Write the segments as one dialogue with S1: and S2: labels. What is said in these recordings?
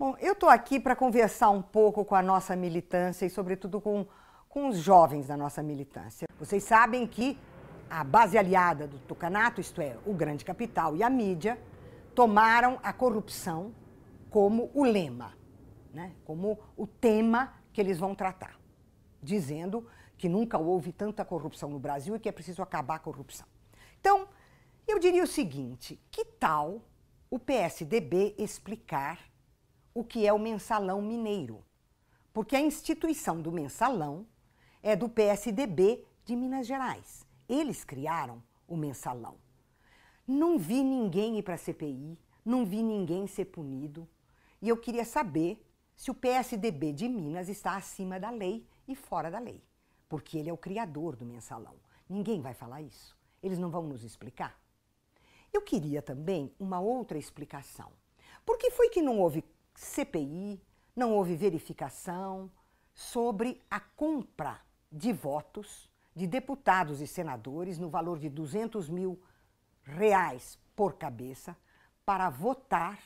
S1: Bom, eu estou aqui para conversar um pouco com a nossa militância e, sobretudo, com, com os jovens da nossa militância. Vocês sabem que a base aliada do Tucanato, isto é, o grande capital e a mídia, tomaram a corrupção como o lema, né? como o tema que eles vão tratar, dizendo que nunca houve tanta corrupção no Brasil e que é preciso acabar a corrupção. Então, eu diria o seguinte: que tal o PSDB explicar o que é o mensalão mineiro, porque a instituição do mensalão é do PSDB de Minas Gerais. Eles criaram o mensalão. Não vi ninguém ir para a CPI, não vi ninguém ser punido. E eu queria saber se o PSDB de Minas está acima da lei e fora da lei, porque ele é o criador do mensalão. Ninguém vai falar isso. Eles não vão nos explicar. Eu queria também uma outra explicação. Por que foi que não houve CPI, não houve verificação sobre a compra de votos de deputados e senadores no valor de 200 mil reais por cabeça para votar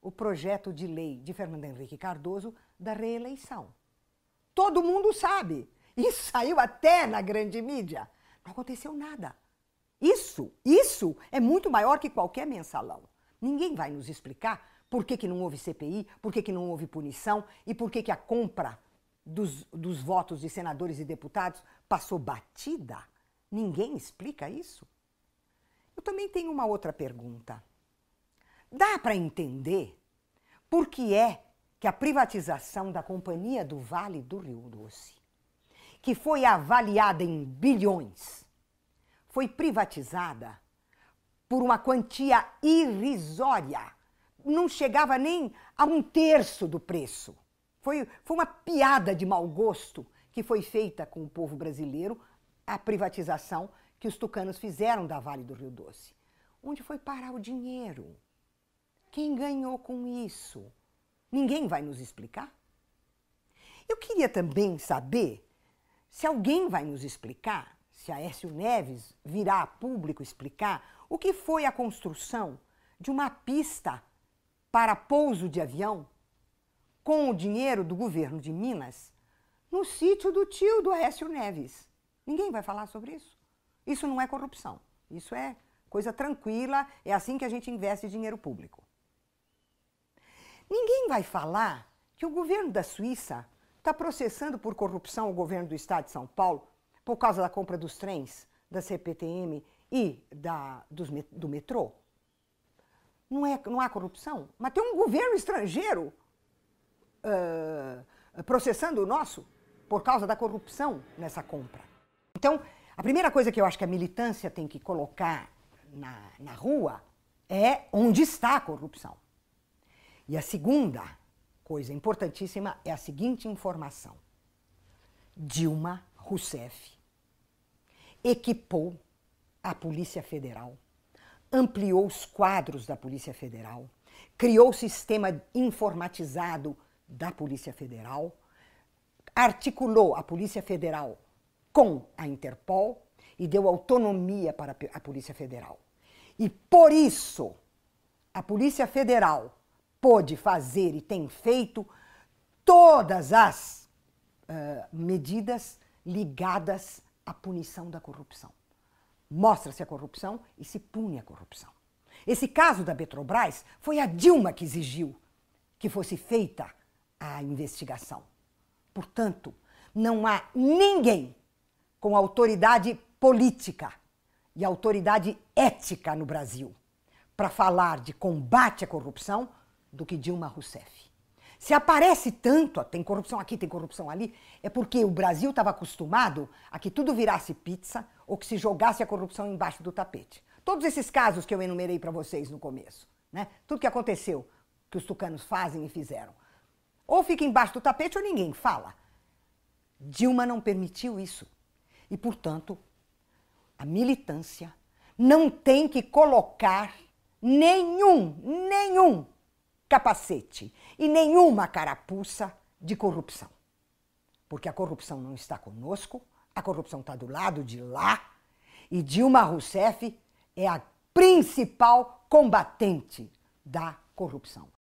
S1: o projeto de lei de Fernando Henrique Cardoso da reeleição. Todo mundo sabe. Isso saiu até na grande mídia. Não aconteceu nada. Isso, isso é muito maior que qualquer mensalão. Ninguém vai nos explicar por que, que não houve CPI, por que, que não houve punição e por que, que a compra dos, dos votos de senadores e deputados passou batida? Ninguém explica isso? Eu também tenho uma outra pergunta. Dá para entender por que é que a privatização da Companhia do Vale do Rio Doce, que foi avaliada em bilhões, foi privatizada por uma quantia irrisória não chegava nem a um terço do preço. Foi, foi uma piada de mau gosto que foi feita com o povo brasileiro, a privatização que os tucanos fizeram da Vale do Rio Doce. Onde foi parar o dinheiro? Quem ganhou com isso? Ninguém vai nos explicar? Eu queria também saber se alguém vai nos explicar, se Aécio Neves virá a público explicar o que foi a construção de uma pista para pouso de avião com o dinheiro do governo de Minas no sítio do tio do Aécio Neves. Ninguém vai falar sobre isso. Isso não é corrupção. Isso é coisa tranquila, é assim que a gente investe dinheiro público. Ninguém vai falar que o governo da Suíça está processando por corrupção o governo do estado de São Paulo por causa da compra dos trens da CPTM e da, dos, do metrô. Não, é, não há corrupção? Mas tem um governo estrangeiro uh, processando o nosso por causa da corrupção nessa compra. Então, a primeira coisa que eu acho que a militância tem que colocar na, na rua é onde está a corrupção. E a segunda coisa importantíssima é a seguinte informação: Dilma Rousseff equipou a Polícia Federal ampliou os quadros da Polícia Federal, criou o sistema informatizado da Polícia Federal, articulou a Polícia Federal com a Interpol e deu autonomia para a Polícia Federal. E por isso, a Polícia Federal pôde fazer e tem feito todas as uh, medidas ligadas à punição da corrupção mostra-se a corrupção e se pune a corrupção. Esse caso da Petrobras foi a Dilma que exigiu que fosse feita a investigação. Portanto, não há ninguém com autoridade política e autoridade ética no Brasil para falar de combate à corrupção do que Dilma Rousseff. Se aparece tanto, tem corrupção aqui, tem corrupção ali, é porque o Brasil estava acostumado a que tudo virasse pizza, ou que se jogasse a corrupção embaixo do tapete. Todos esses casos que eu enumerei para vocês no começo, né? tudo que aconteceu, que os tucanos fazem e fizeram. Ou fica embaixo do tapete ou ninguém fala. Dilma não permitiu isso. E, portanto, a militância não tem que colocar nenhum, nenhum capacete e nenhuma carapuça de corrupção. Porque a corrupção não está conosco, a corrupção está do lado de lá e Dilma Rousseff é a principal combatente da corrupção.